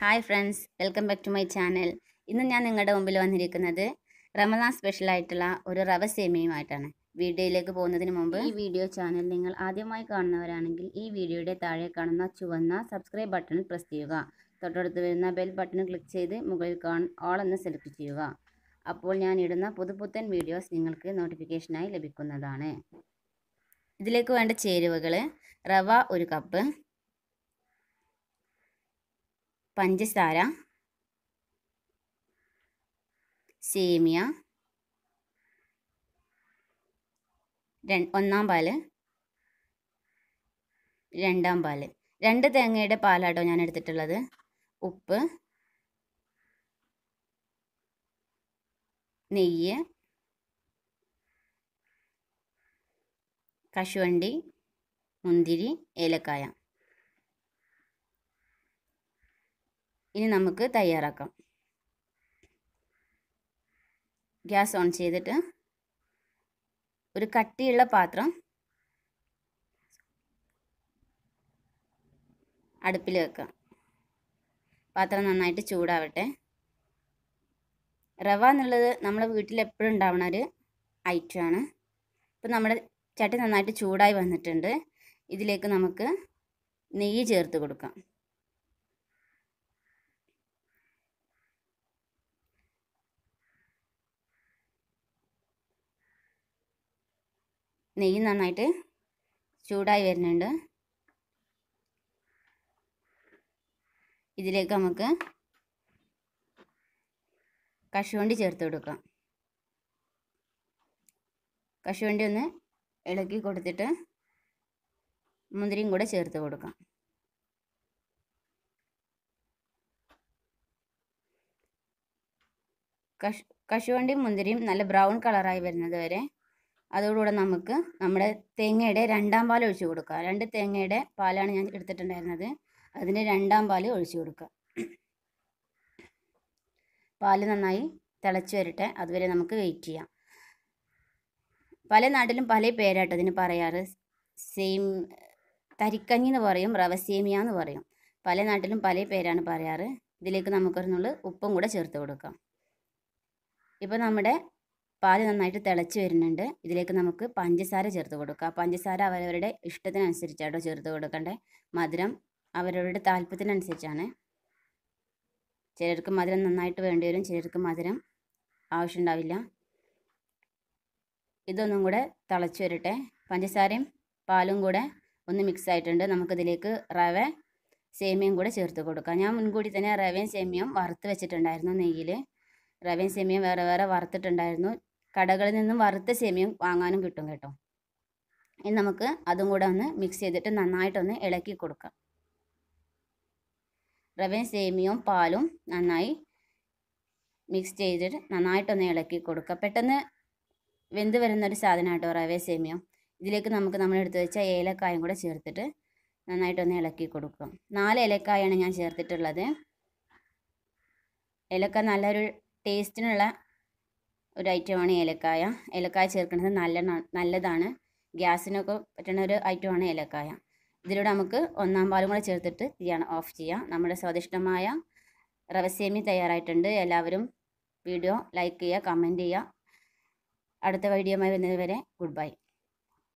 hi friends welcome back to my channel ഇന്ന് ഞാൻ നിങ്ങളുടെ മുമ്പിൽ വന്നിരിക്കുന്നത് റമദാൻ സ്പെഷ്യൽ ആയിട്ടുള്ള ഒരു റവ സേമിയുമായിട്ടാണ് വീഡിയോയിലേക്ക് പോകുന്നതിന് മുമ്പ് ഈ വീഡിയോ ചാനൽ നിങ്ങൾ ആദ്യമായി കാണുന്നവരാണെങ്കിൽ ഈ വീഡിയോയുടെ താഴെ കാണുന്ന ചുവന്ന സബ്സ്ക്രൈബ് ബട്ടൺ പ്രസ് ചെയ്യുക തൊട്ടടുത്ത് വരുന്ന ബെൽ ബട്ടൺ ക്ലിക്ക് ചെയ്ത് മുകളിൽ കാണാൻ ഓൾ എന്ന് സെലക്ട് ചെയ്യുക അപ്പോൾ ഞാൻ ഇടുന്ന പുതുപുത്തൻ വീഡിയോസ് നിങ്ങൾക്ക് നോട്ടിഫിക്കേഷനായി ലഭിക്കുന്നതാണ് ഇതിലേക്ക് വേണ്ട ചേരുവകൾ റവ ഒരു കപ്പ് പഞ്ചസാര സേമിയ ഒന്നാം പാല് രണ്ടാം പാല് രണ്ട് തേങ്ങയുടെ പാലാട്ടോ ഞാൻ എടുത്തിട്ടുള്ളത് ഉപ്പ് നെയ്യ് കശുവണ്ടി മുന്തിരി ഏലക്കായ ഇനി നമുക്ക് തയ്യാറാക്കാം ഗ്യാസ് ഓൺ ചെയ്തിട്ട് ഒരു കട്ടിയുള്ള പാത്രം അടുപ്പിൽ വെക്കാം പാത്രം നന്നായിട്ട് ചൂടാവട്ടെ റവ എന്നുള്ളത് നമ്മുടെ വീട്ടിൽ എപ്പോഴും ഉണ്ടാവുന്ന ഒരു ഐറ്റമാണ് ഇപ്പം നമ്മുടെ ചട്ടി നന്നായിട്ട് ചൂടായി വന്നിട്ടുണ്ട് ഇതിലേക്ക് നമുക്ക് നെയ്യ് ചേർത്ത് കൊടുക്കാം നെയ്യ് നന്നായിട്ട് ചൂടായി വരുന്നുണ്ട് ഇതിലേക്ക് നമുക്ക് കശുവണ്ടി ചേർത്ത് കൊടുക്കാം കശുവണ്ടി ഒന്ന് ഇളക്കി കൊടുത്തിട്ട് മുന്തിരിയും കൂടെ ചേർത്ത് കൊടുക്കാം കശ് കശുവണ്ടിയും മുന്തിരിയും നല്ല ബ്രൗൺ കളറായി വരുന്നത് വരെ അതോടുകൂടെ നമുക്ക് നമ്മുടെ തേങ്ങയുടെ രണ്ടാം പാൽ ഒഴിച്ച് കൊടുക്കുക രണ്ട് തേങ്ങയുടെ പാലാണ് ഞാൻ എടുത്തിട്ടുണ്ടായിരുന്നത് അതിൻ്റെ രണ്ടാം പാൽ ഒഴിച്ച് കൊടുക്കുക പാൽ നന്നായി തിളച്ചു വരട്ടെ അതുവരെ നമുക്ക് വെയിറ്റ് ചെയ്യാം പല നാട്ടിലും പല പേരായിട്ട് അതിന് പറയാറ് സെയിം തരിക്കഞ്ഞി എന്ന് പറയും റവസേമിയ സേമിയ എന്ന് പറയും പല നാട്ടിലും പല പേരാണ് പറയാറ് ഇതിലേക്ക് നമുക്കൊരു നുള്ളു ഉപ്പും കൂടെ ചേർത്ത് കൊടുക്കാം ഇപ്പം നമ്മുടെ പാൽ നന്നായിട്ട് തിളച്ച് വരുന്നുണ്ട് ഇതിലേക്ക് നമുക്ക് പഞ്ചസാര ചേർത്ത് കൊടുക്കാം പഞ്ചസാര അവരവരുടെ ഇഷ്ടത്തിനനുസരിച്ചാട്ടോ ചേർത്ത് കൊടുക്കണ്ടേ മധുരം അവരവരുടെ താല്പര്യത്തിനനുസരിച്ചാണ് ചിലർക്ക് മധുരം നന്നായിട്ട് വേണ്ടി വരും ചിലർക്ക് മധുരം ആവശ്യമുണ്ടാവില്ല ഇതൊന്നും കൂടെ തിളച്ച് വരട്ടെ പഞ്ചസാരയും പാലും കൂടെ ഒന്ന് മിക്സ് ആയിട്ടുണ്ട് നമുക്കിതിലേക്ക് റവ സേമിയയും കൂടെ ചേർത്ത് കൊടുക്കാം ഞാൻ മുൻകൂടി തന്നെ റവയും സേമിയയും വറുത്ത് വെച്ചിട്ടുണ്ടായിരുന്നു നെയ്യിൽ റവയും സേമിയയും വേറെ വേറെ വറുത്തിട്ടുണ്ടായിരുന്നു കടകളിൽ നിന്നും വറുത്ത സേമിയം വാങ്ങാനും കിട്ടും കേട്ടോ ഇനി നമുക്ക് അതും കൂടെ ഒന്ന് മിക്സ് ചെയ്തിട്ട് നന്നായിട്ടൊന്ന് ഇളക്കി കൊടുക്കാം റവൻ സേമിയും പാലും നന്നായി മിക്സ് ചെയ്തിട്ട് നന്നായിട്ടൊന്ന് ഇളക്കി കൊടുക്കുക പെട്ടെന്ന് വെന്ത് വരുന്നൊരു കേട്ടോ റവ സേമിയോ ഇതിലേക്ക് നമുക്ക് നമ്മൾ എടുത്തു വെച്ചാൽ ഏലക്കായും കൂടെ ചേർത്തിട്ട് നന്നായിട്ടൊന്ന് ഇളക്കി കൊടുക്കാം നാല് ഏലക്കായാണ് ഞാൻ ചേർത്തിട്ടുള്ളത് ഏലക്ക നല്ലൊരു ടേസ്റ്റിനുള്ള ഒരു ഐറ്റമാണ് ഏലക്കായ ഏലക്കായ ചേർക്കുന്നത് നല്ല നല്ലതാണ് ഗ്യാസിനൊക്കെ പറ്റുന്ന ഒരു ഐറ്റമാണ് ഏലക്കായ ഇതിലൂടെ നമുക്ക് ഒന്നാം പാലും കൂടെ ചേർത്തിട്ട് തീയാണ് ഓഫ് ചെയ്യാം നമ്മുടെ സ്വാദിഷ്ടമായ റവസേമി തയ്യാറായിട്ടുണ്ട് എല്ലാവരും വീഡിയോ ലൈക്ക് ചെയ്യുക കമൻറ്റ് ചെയ്യുക അടുത്ത വീഡിയോയുമായി വരുന്നത് വരെ ഗുഡ് ബൈ